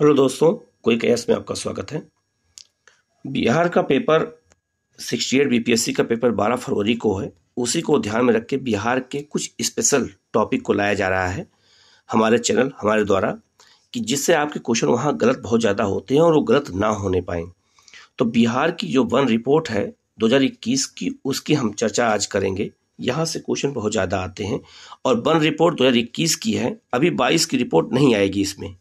hello दोस्तों कोई कैस में आपका स्वागत है बिहार का पेपर सिक्सटी एट बी का पेपर बारह फरवरी को है उसी को ध्यान में रख के बिहार के कुछ स्पेशल टॉपिक को लाया जा रहा है हमारे चैनल हमारे द्वारा कि जिससे आपके क्वेश्चन वहाँ गलत बहुत ज़्यादा होते हैं और वो गलत ना होने पाए तो बिहार की जो वन रिपोर्ट है दो की उसकी हम चर्चा आज करेंगे यहाँ से क्वेश्चन बहुत ज़्यादा आते हैं और वन रिपोर्ट 2021 की है अभी 22 की रिपोर्ट नहीं आएगी इसमें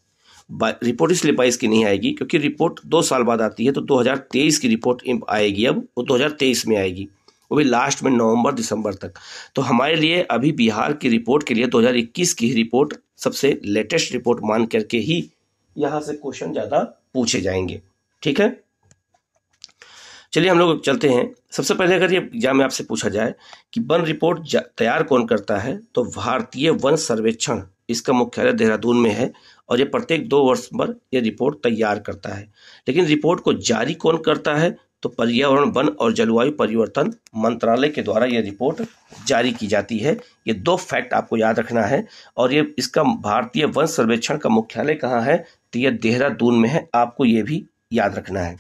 रिपोर्ट इसलिए बाईस की नहीं आएगी क्योंकि रिपोर्ट दो साल बाद आती है तो 2023 की रिपोर्ट आएगी अब वो 2023 में आएगी वो भी लास्ट में नवंबर दिसंबर तक तो हमारे लिए अभी बिहार की रिपोर्ट के लिए 2021 की रिपोर्ट सबसे लेटेस्ट रिपोर्ट मान करके ही यहाँ से क्वेश्चन ज़्यादा पूछे जाएंगे ठीक है चलिए हम लोग चलते हैं सबसे पहले अगर ये एग्जाम में आपसे पूछा जाए कि वन रिपोर्ट तैयार कौन करता है तो भारतीय वन सर्वेक्षण इसका मुख्यालय देहरादून में है और ये प्रत्येक दो वर्ष पर यह रिपोर्ट तैयार करता है लेकिन रिपोर्ट को जारी कौन करता है तो पर्यावरण वन और जलवायु परिवर्तन मंत्रालय के द्वारा यह रिपोर्ट जारी की जाती है ये दो फैक्ट आपको याद रखना है और ये इसका भारतीय वन सर्वेक्षण का मुख्यालय कहाँ है तो यह देहरादून में है आपको ये भी याद रखना है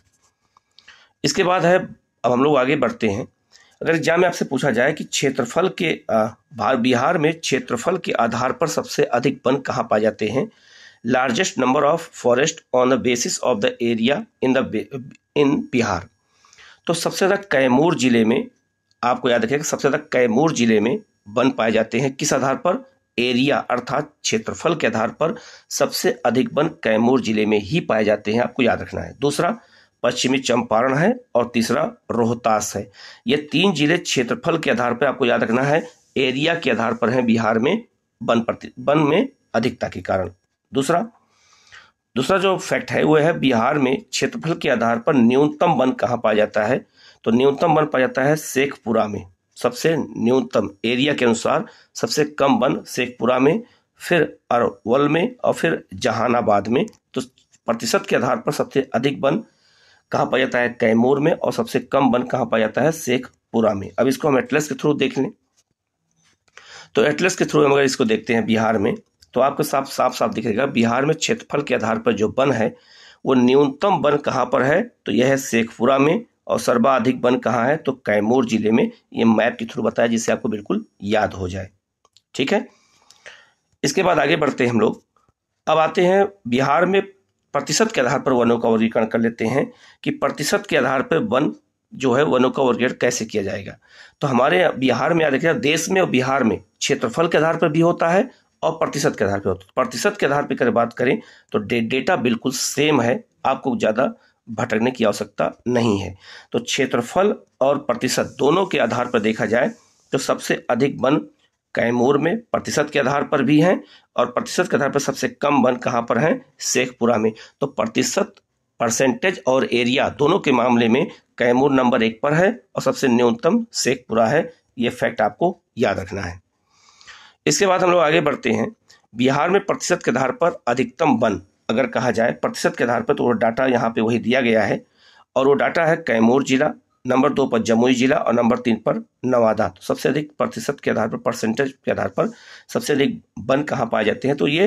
इसके बाद है अब हम लोग आगे बढ़ते हैं अगर एग्जाम में आपसे पूछा जाए कि क्षेत्रफल के बिहार में क्षेत्रफल के आधार पर सबसे अधिक वन कहाँ पाए जाते हैं largest number of forest on the basis of the area in the in Bihar तो सबसे ज़्यादा कैमूर जिले में आपको याद रखेगा सबसे ज़्यादा कैमूर जिले में वन पाए जाते हैं किस आधार पर एरिया अर्थात क्षेत्रफल के आधार पर सबसे अधिक वन कैमूर जिले में ही पाए जाते हैं आपको याद रखना है दूसरा पश्चिमी चंपारण है और तीसरा रोहतास है ये तीन जिले क्षेत्रफल के आधार पर आपको याद रखना है एरिया के आधार पर है बिहार में वन प्रति वन में अधिकता के कारण दूसरा दूसरा जो फैक्ट है वो है बिहार में क्षेत्रफल के आधार पर न्यूनतम वन कहाँ पाया जाता है तो न्यूनतम वन पाया जाता है शेखपुरा में सबसे न्यूनतम एरिया के अनुसार सबसे कम वन शेखपुरा में फिर अरवल में और फिर जहानाबाद में तो प्रतिशत के आधार पर सबसे अधिक वन कहाँ पाया जाता है कैमूर में और सबसे कम वन कहाँ पाया जाता है शेखपुरा में अब इसको हम एटलस के थ्रू देख लें तो एटलस के थ्रू हम अगर इसको देखते हैं बिहार में तो आपको साफ साफ साफ दिखेगा बिहार में क्षेत्रफल के आधार पर जो वन है वो न्यूनतम वन कहाँ पर है तो यह है शेखपुरा में और सर्वाधिक वन कहाँ है तो कैमूर जिले में ये मैप के थ्रू बताया जिससे आपको बिल्कुल याद हो जाए ठीक है इसके बाद आगे बढ़ते हैं हम लोग अब आते हैं बिहार में प्रतिशत के आधार पर वनों का वर्गीकरण कर लेते हैं कि प्रतिशत के आधार पर वन जो है वनों का वर्गीकरण कैसे किया जाएगा तो हमारे बिहार में याद रखिए देश में और बिहार में क्षेत्रफल के आधार पर भी होता है और प्रतिशत के आधार पर होता है प्रतिशत के आधार पर अगर बात करें तो डे, डेटा बिल्कुल सेम है आपको ज़्यादा भटकने की आवश्यकता नहीं है तो क्षेत्रफल और प्रतिशत दोनों के आधार पर देखा जाए तो सबसे अधिक वन कैमूर में प्रतिशत के आधार पर भी हैं और प्रतिशत के आधार पर सबसे कम वन कहाँ पर हैं शेखपुरा में तो प्रतिशत परसेंटेज और एरिया दोनों के मामले में कैमूर नंबर एक पर है और सबसे न्यूनतम शेखपुरा है ये फैक्ट आपको याद रखना है इसके बाद हम लोग आगे बढ़ते हैं बिहार में प्रतिशत के आधार पर अधिकतम वन अगर कहा जाए प्रतिशत के आधार पर तो वो डाटा यहाँ पे वही दिया गया है और वो डाटा है कैमूर जिला नंबर दो पर जमुई जिला और नंबर तीन पर नवादा तो सबसे अधिक प्रतिशत के आधार पर परसेंटेज के आधार पर सबसे अधिक वन कहाँ पाए जाते हैं तो ये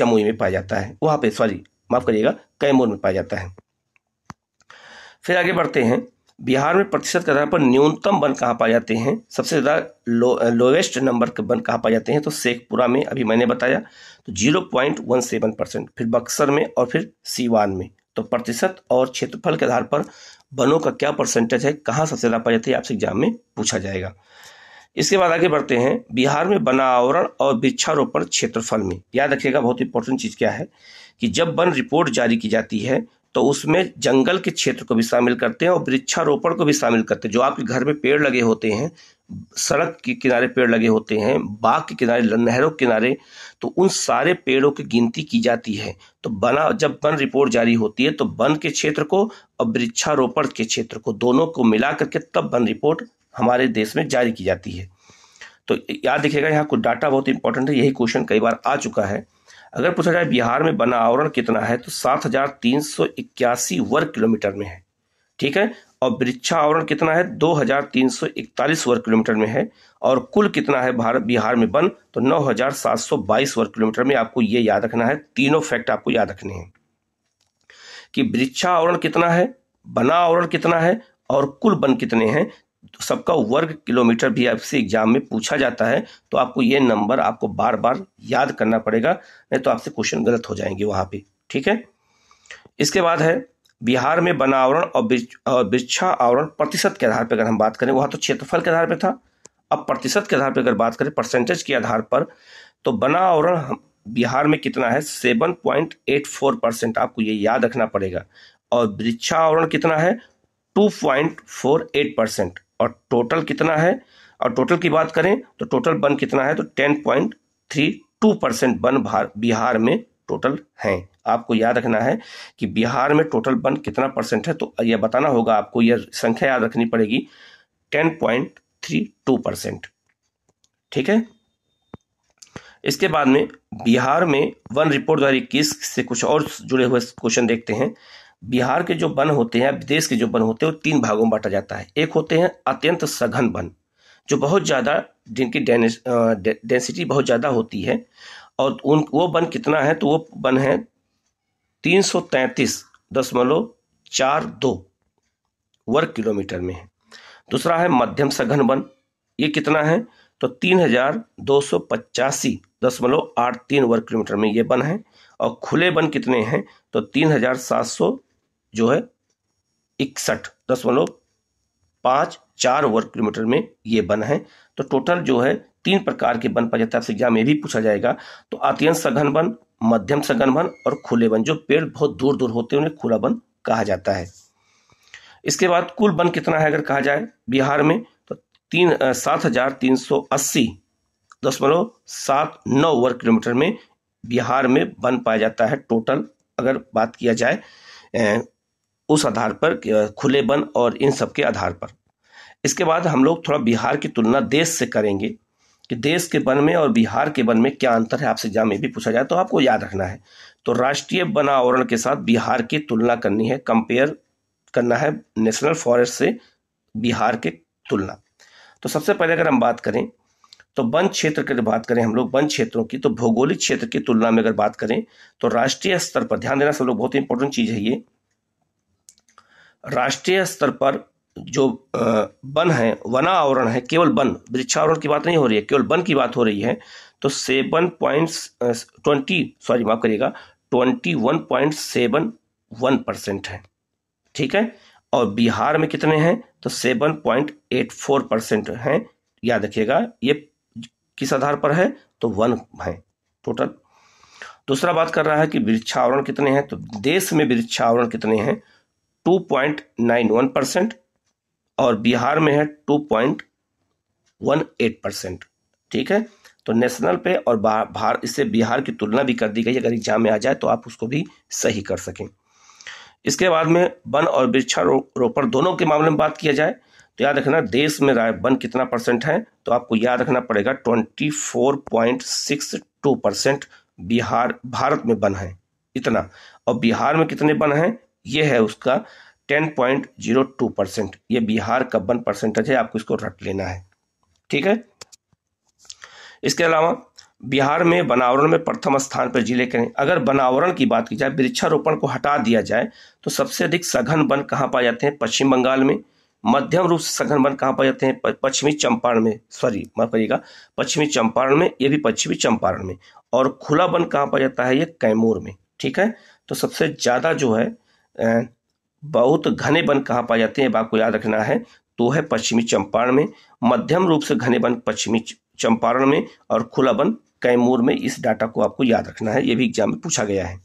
जमुई में पाया जाता है वहाँ पे सॉरी माफ करिएगा कैमूर में पाया जाता है फिर आगे बढ़ते हैं बिहार में प्रतिशत के आधार पर न्यूनतम वन कहाँ पाए जाते हैं सबसे ज़्यादा लो लोवेस्ट नंबर के वन कहाँ पाए जाते हैं तो शेखपुरा में अभी मैंने बताया तो zero point one seven percent फिर बक्सर में और फिर सीवान में तो प्रतिशत और क्षेत्रफल के आधार पर वनों का क्या परसेंटेज है कहाँ सबसे ज़्यादा पाया जाता है तो आपसे एग्जाम में पूछा जाएगा इसके बाद आगे बढ़ते हैं बिहार में बनावरण और वृक्षारोपण क्षेत्रफल में याद रखिएगा बहुत इंपॉर्टेंट चीज़ क्या है कि जब वन रिपोर्ट जारी की जाती है तो उसमें जंगल के क्षेत्र को भी शामिल करते हैं और वृक्षारोपण को भी शामिल करते हैं जो आपके घर में पेड़ लगे होते हैं सड़क के किनारे पेड़ लगे होते हैं बाग के किनारे नहरों के किनारे तो उन सारे पेड़ों की गिनती की जाती है तो बना जब वन रिपोर्ट जारी होती है तो वन के क्षेत्र को और वृक्षारोपण के क्षेत्र को दोनों को मिला करके तब वन रिपोर्ट हमारे देश में जारी की जाती है तो याद रखिएगा यहाँ कुछ डाटा बहुत इंपॉर्टेंट है यही क्वेश्चन कई बार आ चुका है अगर पूछा जाए बिहार में बना आवरण कितना है तो सात हजार तीन सौ इक्यासी वर्ग किलोमीटर में है ठीक है और वृक्षा आवरण कितना है दो हजार तीन सौ इकतालीस वर्ग किलोमीटर में है और कुल कितना है भारत बिहार में बन तो नौ हजार सात सौ बाईस वर्ग किलोमीटर में आपको ये याद रखना है तीनों फैक्ट आपको याद रखने हैं कि वृक्षा आवरण कितना है बना आवरण कितना है और कुल बन कितने हैं सबका वर्ग किलोमीटर भी आपसे एग्जाम में पूछा जाता है तो आपको ये नंबर आपको बार बार याद करना पड़ेगा नहीं तो आपसे क्वेश्चन गलत हो जाएंगे वहां पे ठीक है इसके बाद है बिहार में बनावरण और वृक्षा आवरण प्रतिशत के आधार पर अगर हम बात करें वहां तो क्षेत्रफल के आधार पर था अब प्रतिशत के आधार पर अगर बात करें परसेंटेज के आधार पर तो बनावरण बिहार में कितना है seven point eight four percent आपको ये याद रखना पड़ेगा और वृक्षावरण कितना है two point four eight percent और टोटल कितना है और टोटल की बात करें तो टोटल वन कितना है तो ten point three two percent वन बिहार में टोटल हैं आपको याद रखना है कि बिहार में टोटल वन कितना परसेंट है तो यह बताना होगा आपको यह संख्या याद रखनी पड़ेगी ten point three two percent ठीक है इसके बाद में बिहार में वन रिपोर्ट दो से कुछ और जुड़े हुए क्वेश्चन देखते हैं बिहार के जो वन होते हैं विदेश के जो वन होते हैं वो तीन भागों में बांटा जाता है एक होते हैं अत्यंत सघन वन जो बहुत ज़्यादा जिनकी डेंसिटी बहुत ज़्यादा होती है और उन वो वन कितना है तो वो वन है तीन सौ तैंतीस दशमलव चार दो वर्ग किलोमीटर में है दूसरा है मध्यम सघन वन ये कितना है तो तीन हजार दो सौ पचासी दशमलव आठ तीन वर्ग किलोमीटर में ये वन है और खुले वन कितने हैं तो तीन हजार सात सौ जो है इकसठ दशमलव पाँच चार वर्ग किलोमीटर में ये वन है तो टोटल जो है तीन प्रकार के वन पचहत्तर से एग्जाम में भी पूछा जाएगा तो अत्यंत सघन वन मध्यम सघन वन और खुले वन जो पेड़ बहुत दूर दूर होते हैं उन्हें खुला वन कहा जाता है इसके बाद कुल वन कितना है अगर कहा जाए बिहार में तो तीन सात हजार तीन सौ अस्सी दशमलव सात नौ वर्ग किलोमीटर में बिहार में वन पाया जाता है टोटल अगर बात किया जाए उस आधार पर खुले बन और इन सब के आधार पर इसके बाद हम लोग थोड़ा बिहार की तुलना देश से करेंगे कि देश के वन में और बिहार के वन में क्या अंतर है आपसे जहाँ में भी पूछा जाए तो आपको याद रखना है तो राष्ट्रीय वनावरण के साथ बिहार की तुलना करनी है कंपेयर करना है नेशनल फॉरेस्ट से बिहार के तुलना तो सबसे पहले अगर हम बात करें तो वन क्षेत्र की बात करें हम लोग वन क्षेत्रों की तो भौगोलिक क्षेत्र की तुलना में अगर बात करें तो राष्ट्रीय स्तर पर ध्यान देना सब लोग बहुत इंपॉर्टेंट चीज़ है ये राष्ट्रीय स्तर पर जो वन है वना आवरण है केवल वन वृक्षावरण की बात नहीं हो रही है केवल वन की बात हो रही है तो सेवन पॉइंट ट्वेंटी सॉरी माफ करिएगा twenty one point seven one percent है ठीक है और बिहार में कितने हैं तो seven point eight four percent हैं याद रखिएगा ये किस आधार पर है तो वन है टोटल दूसरा बात कर रहा है कि वृक्षावरण कितने हैं तो देश में वृक्षावरण कितने हैं 2.91 परसेंट और बिहार में है 2.18 परसेंट ठीक है तो नेशनल पे और बाहर इससे बिहार की तुलना भी कर दी गई अगर एग्जाम में आ जाए तो आप उसको भी सही कर सकें इसके बाद में वन और वृक्षारोपण दोनों के मामले में बात किया जाए तो याद रखना देश में वन कितना परसेंट है तो आपको याद रखना पड़ेगा twenty four point six two percent Bihar Bharat में वन है इतना और बिहार में कितने वन हैं ये है उसका ten point zero two percent ये बिहार का वन परसेंटेज है आपको इसको रट लेना है ठीक है इसके अलावा बिहार में बनावरण में प्रथम स्थान पर जिले के अगर बनावरण की बात की जाए वृक्षारोपण को हटा दिया जाए तो सबसे अधिक सघन वन कहाँ पाए जाते हैं पश्चिम बंगाल में मध्यम रूप से सघन वन कहाँ पाए जाते हैं पश्चिमी चंपारण में सॉरी माफ करिएगा पश्चिमी चंपारण में ये भी पश्चिमी चंपारण में और खुला वन कहाँ पाया जाता है ये कैमूर में ठीक है तो सबसे ज़्यादा जो है बहुत घने वन कहाँ पाए जाते हैं आपको याद रखना है तो है पश्चिमी चंपारण में मध्यम रूप से घने वन पश्चिमी चंपारण में और खुला वन कैमूर में इस डाटा को आपको याद रखना है ये भी एग्जाम में पूछा गया है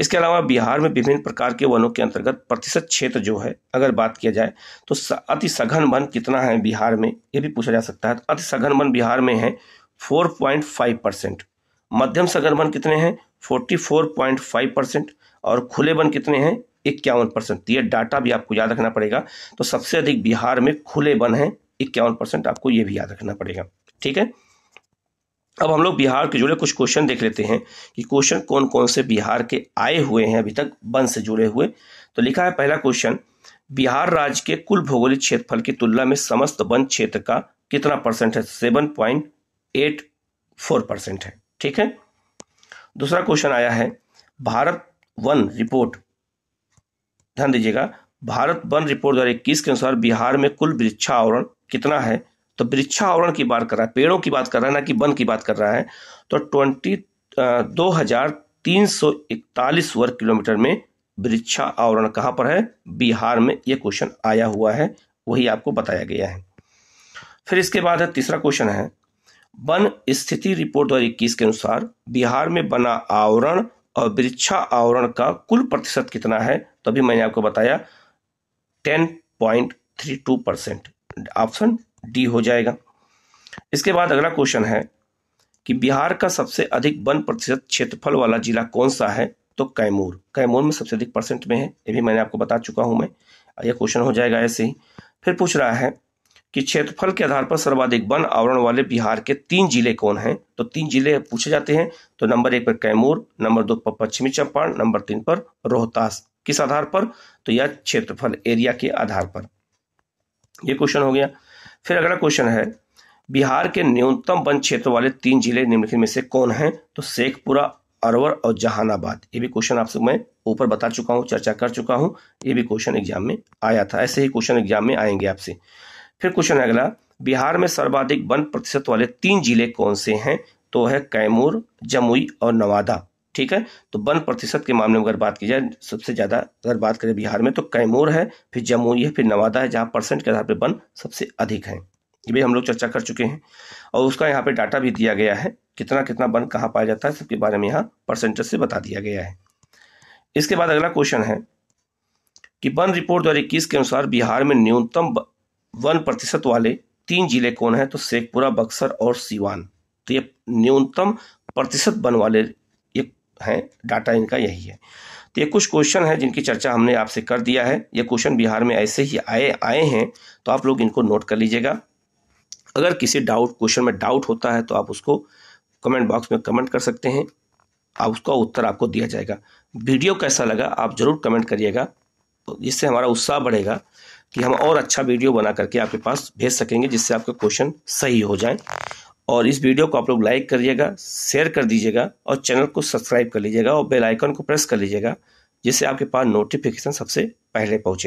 इसके अलावा बिहार में विभिन्न प्रकार के वनों के अंतर्गत प्रतिशत क्षेत्र जो है अगर बात किया जाए तो अति सघन वन कितना है बिहार में ये भी पूछा जा सकता है तो अति सघन वन बिहार में है 4.5 परसेंट मध्यम सघन वन कितने हैं 44.5 परसेंट और खुले वन कितने हैं इक्यावन परसेंट तो ये डाटा भी आपको याद रखना पड़ेगा तो सबसे अधिक बिहार में खुले वन हैं इक्यावन परसेंट आपको ये भी याद रखना पड़ेगा ठीक है अब हम लोग बिहार के जुड़े कुछ क्वेश्चन देख लेते हैं कि क्वेश्चन कौन कौन से बिहार के आए हुए हैं अभी तक वन से जुड़े हुए तो लिखा है पहला क्वेश्चन बिहार राज्य के कुल भौगोलिक क्षेत्रफल की तुलना में समस्त वन क्षेत्र का कितना परसेंट है seven point eight four percent है ठीक है दूसरा क्वेश्चन आया है भारत वन रिपोर्ट ध्यान दीजिएगा भारत वन रिपोर्ट द्वारा इक्कीस के अनुसार बिहार में कुल वृक्षावरण कितना है तो वृक्षावरण की बात कर रहा है पेड़ों की बात कर रहा है ना कि वन की बात कर रहा है तो ट्वेंटी दो हजार तीन सौ इकतालीस वर्ग किलोमीटर में वृक्षा आवरण कहां पर है बिहार में यह क्वेश्चन आया हुआ है वही आपको बताया गया है फिर इसके बाद है तीसरा क्वेश्चन है वन स्थिति रिपोर्ट दो हजार इक्कीस के अनुसार बिहार में बना आवरण और वृक्षा आवरण का कुल प्रतिशत कितना है तो अभी मैंने आपको बताया ten point three two percent option D हो जाएगा इसके बाद अगला क्वेश्चन है कि बिहार का सबसे अधिक वन प्रतिशत क्षेत्रफल वाला जिला कौन सा है तो कैमूर कैमूर में सबसे अधिक परसेंट में है ये भी मैंने आपको बता चुका हूं मैं यह क्वेश्चन हो जाएगा ऐसे ही फिर पूछ रहा है कि क्षेत्रफल के आधार पर सर्वाधिक वन आवरण वाले बिहार के तीन जिले कौन हैं तो तीन जिले पूछे जाते हैं तो नंबर एक पर कैमूर नंबर दो पर पश्चिमी चंपारण नंबर तीन पर रोहतास किस आधार पर तो यह क्षेत्रफल एरिया के आधार पर यह क्वेश्चन हो गया फिर अगला क्वेश्चन है बिहार के न्यूनतम वन क्षेत्र वाले तीन जिले निम्नलिखित में से कौन हैं तो शेखपुरा अरवर और जहानाबाद ये भी क्वेश्चन आपसे मैं ऊपर बता चुका हूँ चर्चा कर चुका हूँ ये भी क्वेश्चन एग्जाम में आया था ऐसे ही क्वेश्चन एग्जाम में आएंगे आपसे फिर क्वेश्चन है अगला बिहार में सर्वाधिक वन प्रतिशत वाले तीन जिले कौन से हैं तो है कैमूर जमुई और नवादा ठीक है तो वन प्रतिशत के मामले में अगर बात की जाए सबसे ज़्यादा अगर बात करें बिहार में तो कैमूर है फिर जमुई है फिर नवादा है जहां परसेंट के आधार पर वन सबसे अधिक है ये भी हम लोग चर्चा कर चुके हैं और उसका यहाँ पे डाटा भी दिया गया है कितना कितना वन कहाँ पाया जाता है सबके बारे में यहाँ परसेंटेज से बता दिया गया है इसके बाद अगला क्वेश्चन है कि वन रिपोर्ट दो के अनुसार बिहार में न्यूनतम वन प्रतिशत वाले तीन जिले कौन हैं तो शेखपुरा बक्सर और सीवान तो ये न्यूनतम प्रतिशत वन वाले ये हैं डाटा इनका यही है तो ये कुछ क्वेश्चन हैं जिनकी चर्चा हमने आपसे कर दिया है ये क्वेश्चन बिहार में ऐसे ही आए आए हैं तो आप लोग इनको नोट कर लीजिएगा अगर किसी डाउट क्वेश्चन में डाउट होता है तो आप उसको कमेंट बॉक्स में कमेंट कर सकते हैं आप उसका उत्तर आपको दिया जाएगा वीडियो कैसा लगा आप ज़रूर कमेंट करिएगा तो इससे हमारा उत्साह बढ़ेगा कि हम और अच्छा वीडियो बना करके आपके पास भेज सकेंगे जिससे आपके क्वेश्चन सही हो जाएं और इस वीडियो को आप लोग लाइक करिएगा शेयर कर दीजिएगा और चैनल को सब्सक्राइब कर लीजिएगा और बेल आइकन को प्रेस कर लीजिएगा जिससे आपके पास नोटिफिकेशन सबसे पहले पहुँचे